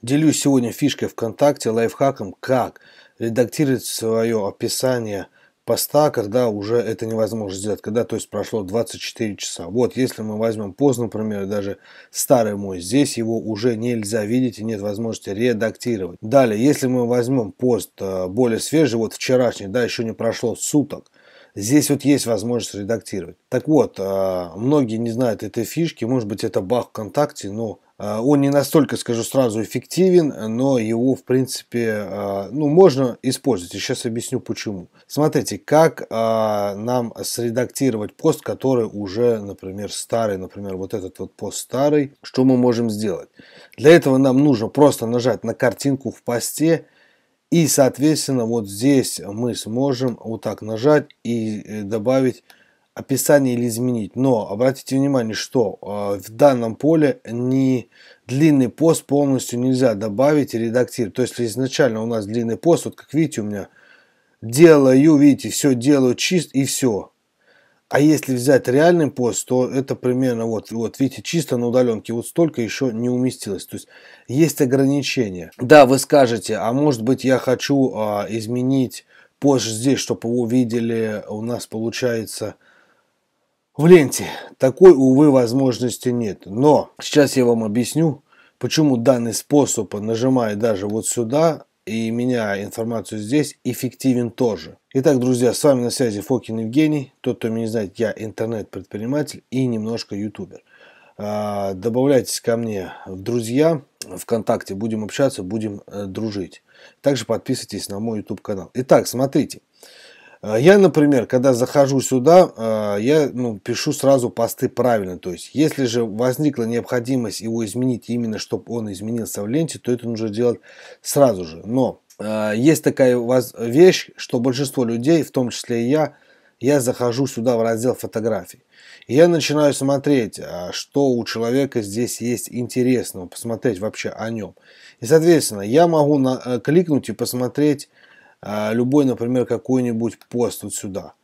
Делюсь сегодня фишкой ВКонтакте, лайфхаком, как редактировать свое описание поста, когда уже это невозможно сделать, когда, то есть, прошло 24 часа. Вот, если мы возьмем пост, например, даже старый мой, здесь его уже нельзя видеть и нет возможности редактировать. Далее, если мы возьмем пост э, более свежий, вот вчерашний, да, еще не прошло суток, Здесь вот есть возможность редактировать. Так вот, э, многие не знают этой фишки, может быть это баг ВКонтакте, но а, он не настолько, скажу сразу, эффективен, но его, в принципе, а, ну, можно использовать. И сейчас объясню почему. Смотрите, как а, нам средактировать пост, который уже, например, старый, например, вот этот вот пост старый, что мы можем сделать? Для этого нам нужно просто нажать на картинку в посте, и, соответственно, вот здесь мы сможем вот так нажать и э, добавить описание или изменить. Но обратите внимание, что э, в данном поле не длинный пост полностью нельзя добавить и редактировать. То есть изначально у нас длинный пост, вот как видите у меня, делаю, видите, все делаю чист и все. А если взять реальный пост, то это примерно вот, вот видите, чисто на удаленке вот столько еще не уместилось. То есть есть ограничения. Да, вы скажете, а может быть я хочу э, изменить пост здесь, чтобы его видели у нас получается в ленте. Такой, увы, возможности нет. Но сейчас я вам объясню, почему данный способ, нажимая даже вот сюда, и меня информацию здесь, эффективен тоже. Итак, друзья, с вами на связи Фокин Евгений. Тот, кто меня не знает, я интернет-предприниматель и немножко ютубер. А, добавляйтесь ко мне в друзья, ВКонтакте, будем общаться, будем э, дружить. Также подписывайтесь на мой YouTube канал. Итак, смотрите, а, я, например, когда захожу сюда, а, я ну, пишу сразу посты правильно. То есть, если же возникла необходимость его изменить, именно чтобы он изменился в ленте, то это нужно делать сразу же. Но а, есть такая вещь, что большинство людей, в том числе и я, я захожу сюда в раздел фотографий. И я начинаю смотреть, что у человека здесь есть интересного, посмотреть вообще о нем. И, соответственно, я могу э, кликнуть и посмотреть а, любой, например, какой-нибудь пост вот сюда.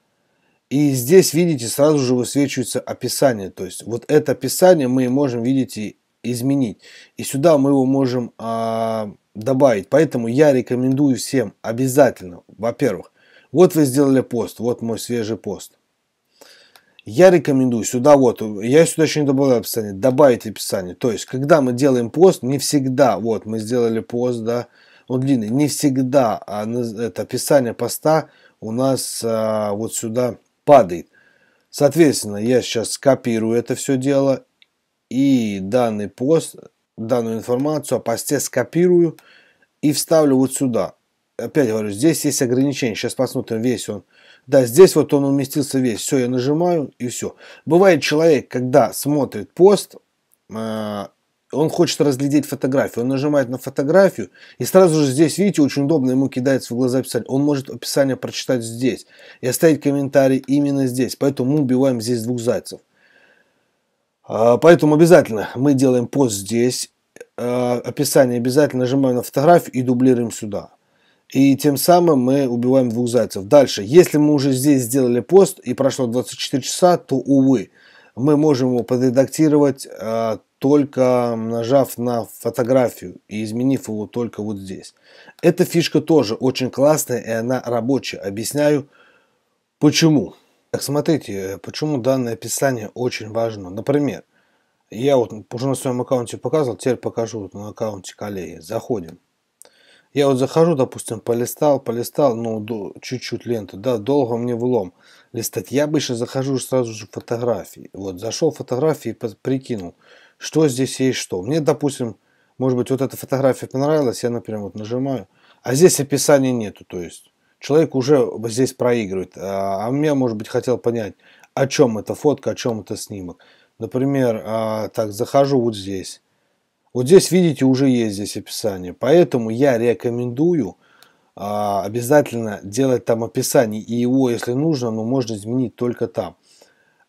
И здесь, видите, сразу же высвечивается описание. То есть вот это описание мы можем, видите, изменить. И сюда мы его можем а, добавить. Поэтому я рекомендую всем обязательно, во-первых, вот вы сделали пост, вот мой свежий пост. Я рекомендую сюда вот, я сюда еще не добавляю описание, добавить описание. То есть, когда мы делаем пост, не всегда, вот мы сделали пост, да, он длинный. Не всегда а, это описание поста у нас а, вот сюда падает. Соответственно, я сейчас скопирую это все дело и данный пост, данную информацию о посте скопирую и вставлю вот сюда. Опять говорю, здесь есть ограничение. Сейчас посмотрим весь он. Да, здесь вот он уместился весь. Все, я нажимаю и все. Бывает человек, когда смотрит пост, а, он хочет разглядеть фотографию, он нажимает на фотографию, и сразу же здесь, видите, очень удобно ему кидается в глаза описание. Он может описание прочитать здесь и оставить комментарий именно здесь. Поэтому мы убиваем здесь двух зайцев. А, поэтому обязательно мы делаем пост здесь, а, описание обязательно нажимаем на фотографию и дублируем сюда. И тем самым мы убиваем двух зайцев. Дальше, если мы уже здесь сделали пост и прошло 24 часа, то, увы, мы можем его подредактировать а, только нажав на фотографию и изменив его только вот здесь. Эта фишка тоже очень классная и она рабочая. Объясняю почему. Так, смотрите, почему данное описание очень важно. Например, я вот уже на своем аккаунте показывал, теперь покажу вот на аккаунте коллеги. Заходим. Я вот захожу, допустим, полистал, полистал, ну, чуть-чуть ленту, да, долго мне влом листать. Я обычно захожу сразу же в фотографии. Вот, зашел в фотографии и прикинул – что здесь есть что. Мне, допустим, может быть, вот эта фотография понравилась, я, например, вот нажимаю, а здесь описания нету, то есть человек уже здесь проигрывает, а, а мне, может быть, хотел понять, о чем эта фотка, о чем это снимок. Например, а, так, захожу вот здесь. Вот здесь, видите, уже есть здесь описание. Поэтому я рекомендую а, обязательно делать там описание. И его, если нужно, но ну, можно изменить только там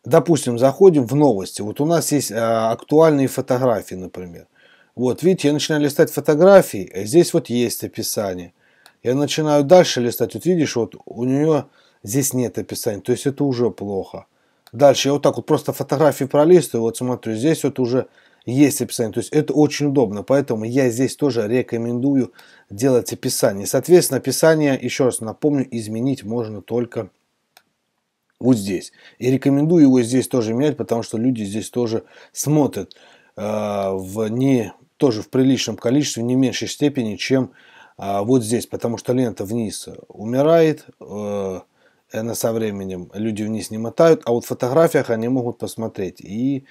допустим, заходим в новости. Вот у нас есть а, актуальные фотографии, например. Вот, видите, я начинаю листать фотографии, э, здесь вот есть описание. Я начинаю дальше листать, вот видишь, вот у нее здесь нет описания, то есть это уже плохо. Дальше я вот так вот просто фотографии пролистываю, вот смотрю, здесь вот уже есть описание. То есть это очень удобно, поэтому я здесь тоже рекомендую делать описание. Соответственно, описание, еще раз напомню, изменить можно только вот здесь. И рекомендую его здесь тоже менять, потому что люди здесь тоже смотрят э, в не, тоже в приличном количестве, не меньшей степени, чем э, вот здесь, потому что лента вниз умирает, э, она со временем люди вниз не мотают, а вот в фотографиях они могут посмотреть. И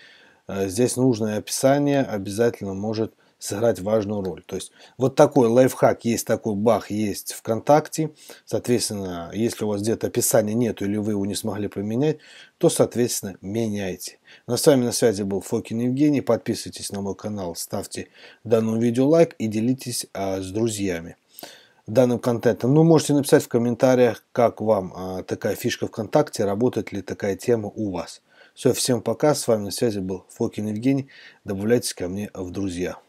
э, здесь нужное описание обязательно может сыграть важную роль. То есть вот такой лайфхак, есть такой бах, есть ВКонтакте. Соответственно, если у вас где-то описания нет или вы его не смогли поменять, то, соответственно, меняйте. Но с вами на связи был Фокин Евгений. Подписывайтесь на мой канал, ставьте данному видео лайк и делитесь а, с друзьями данным контентом. Ну, можете написать в комментариях, как вам а, такая фишка ВКонтакте, работает ли такая тема у вас. Все, всем пока, с вами на связи был Фокин Евгений, добавляйтесь ко мне в друзья.